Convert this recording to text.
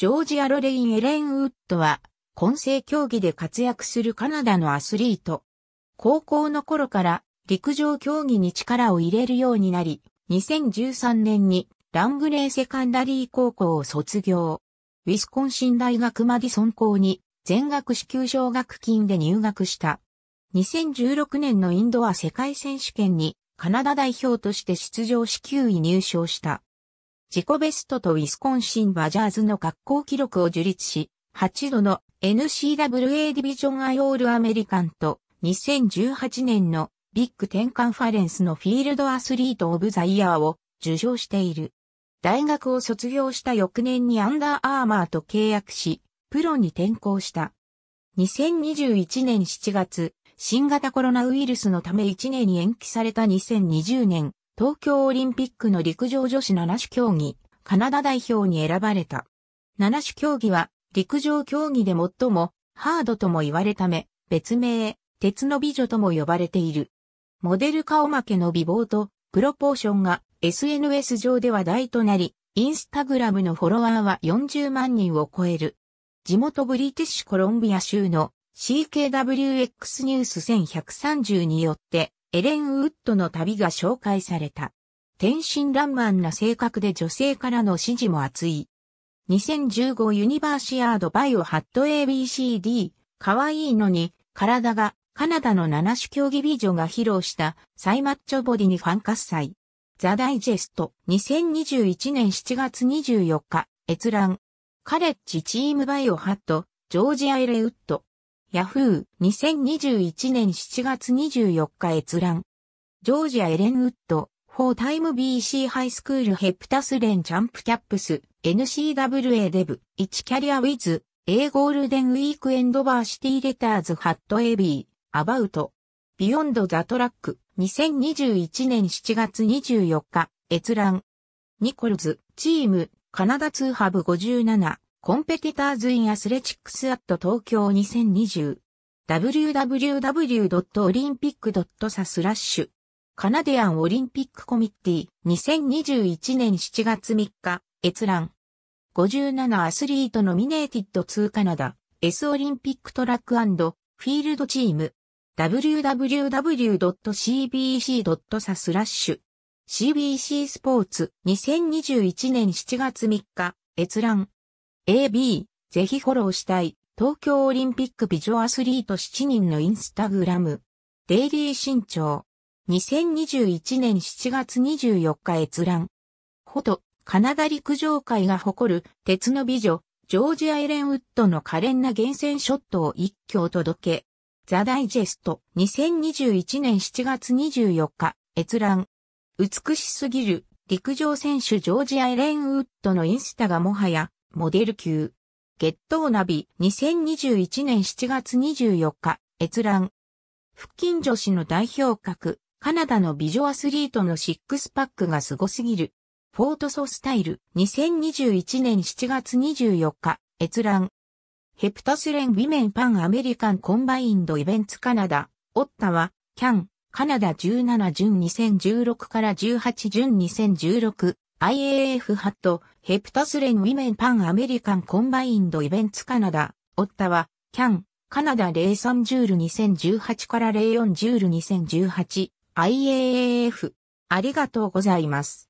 ジョージア・ロレイン・エレン・ウッドは、混成競技で活躍するカナダのアスリート。高校の頃から陸上競技に力を入れるようになり、2013年にラングレーセカンダリー高校を卒業。ウィスコンシン大学マディソン校に全額支給奨学金で入学した。2016年のインドア世界選手権にカナダ代表として出場し9位入賞した。自己ベストとウィスコンシン・バジャーズの格好記録を樹立し、8度の n c w a ディビジョン・アイ・オール・アメリカンと2018年のビッグテンカンファレンスのフィールドアスリート・オブ・ザ・イヤーを受賞している。大学を卒業した翌年にアンダーアーマーと契約し、プロに転向した。2021年7月、新型コロナウイルスのため1年に延期された2020年東京オリンピックの陸上女子七種競技、カナダ代表に選ばれた。七種競技は、陸上競技で最も、ハードとも言われため、別名、鉄の美女とも呼ばれている。モデル顔負けの美貌と、プロポーションが SNS 上で話題となり、インスタグラムのフォロワーは40万人を超える。地元ブリティッシュコロンビア州の CKWX ニュース1130によってエレン・ウッドの旅が紹介された。天真爛漫な性格で女性からの支持も厚い。2015ユニバーシアード・バイオ・ハット ABCD、可愛いのに、体が、カナダの七種競技美女が披露した、サイマッチョボディにファン喝采。ザ・ダイジェスト、2021年7月24日、閲覧。カレッジチームバイオハット、ジョージア・エレウッド。ヤフー、2021年7月24日閲覧。ジョージア・エレンウッド、フォータイム BC ハイスクールヘプタスレンジャンプキャップス、NCWA デブ、1キャリアウィズ、A ゴールデンウィークエンドバーシティレターズハットエビー、アバウト、ビヨンドザトラック、2021年7月24日、閲覧。ニコルズ、チーム、カナダツーハブ57、コンペティターズ・イン・アスレチックス・アット東京2020 www.olympic.sa スラッシュカナディアンオリンピックコミッティ2021年7月3日閲覧57アスリートノミネーティッド2カナダ S オリンピックトラックフィールドチーム www.cbc.sa スラッシュ CBC スポーツ2021年7月3日閲覧 AB、ぜひフォローしたい。東京オリンピック美女アスリート7人のインスタグラム。デイリー新潮。2021年7月24日閲覧。ほと、カナダ陸上界が誇る鉄の美女、ジョージア・エレン・ウッドの可憐な厳選ショットを一挙届け。ザ・ダイジェスト2021年7月24日閲覧。美しすぎる陸上選手ジョージア・エレン・ウッドのインスタがもはやモデル級。月頭ナビ2021年7月24日、閲覧。腹筋女子の代表格、カナダの美女アスリートのシックスパックが凄すぎる。フォートソスタイル2021年7月24日、閲覧。ヘプタスレン・ウィメン・パン・アメリカン・コンバインド・イベンツ・カナダ、オッタは、キャン、カナダ17準2016から18準2016、IAF ハット、ヘプタスレンウィメンパンアメリカンコンバインドイベンツカナダ、オッタワ、キャン、カナダ03ジュール2018から04ジュール2018、IAAF。ありがとうございます。